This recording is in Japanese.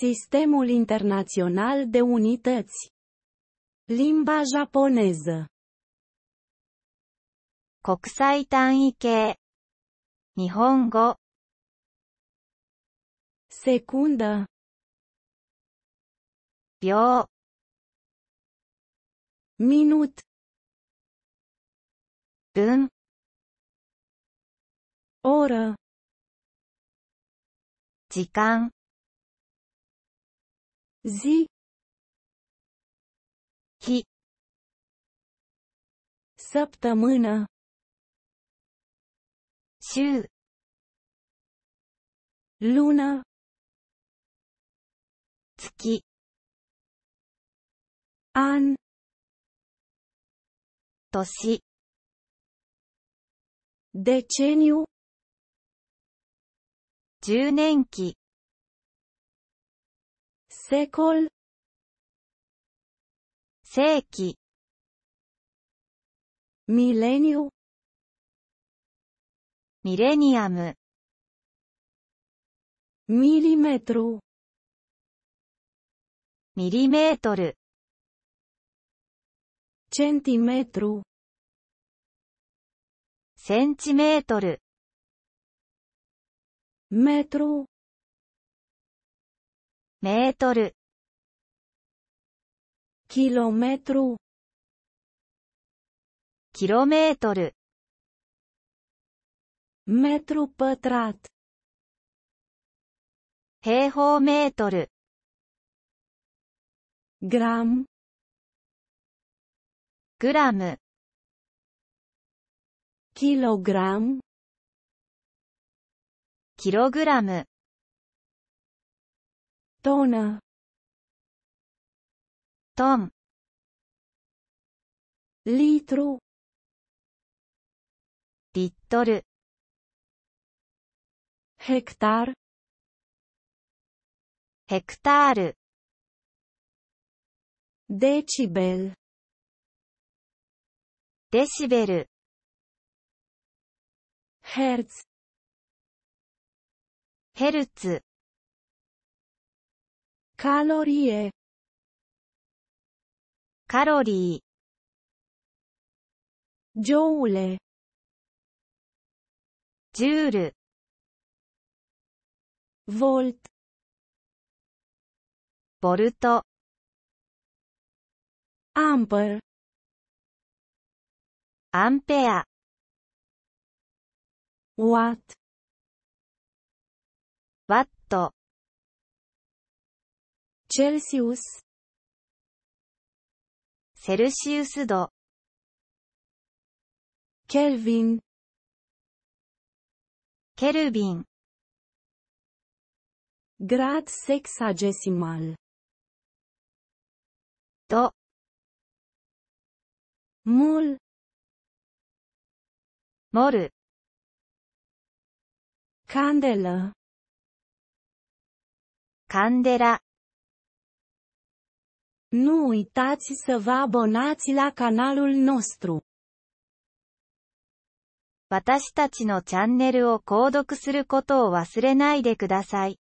Sistemul internațional de unități. Limba japoneză. Minut 秒。minut. Oră 時間。じひサプタムナ週ルナ月アン年デチェニオ10年期 secol 世紀 millennial ミレニアム millimetru ミリメートル centimetru センチメートルメトロメートル。キロメートル。キロメートル。メートルパトラット。平方メートル。グラム。グラム。キログラム。キログラム。Toner. Tom. l リットル。ヘクタール。ヘクタール。デシベル。デシベル。ヘルツ。ヘルツ。カロリーカロリージョーレジュール volt ボルト amper アンペア w a t ワットチェルシウスセルシウス度ケルビンケルビングラードセクサジェシマル度モルモルカンデラカンデラ Nu uitați să vă abonați la canalul nostru. 私たちのチャンネルを購読することを忘れないでください。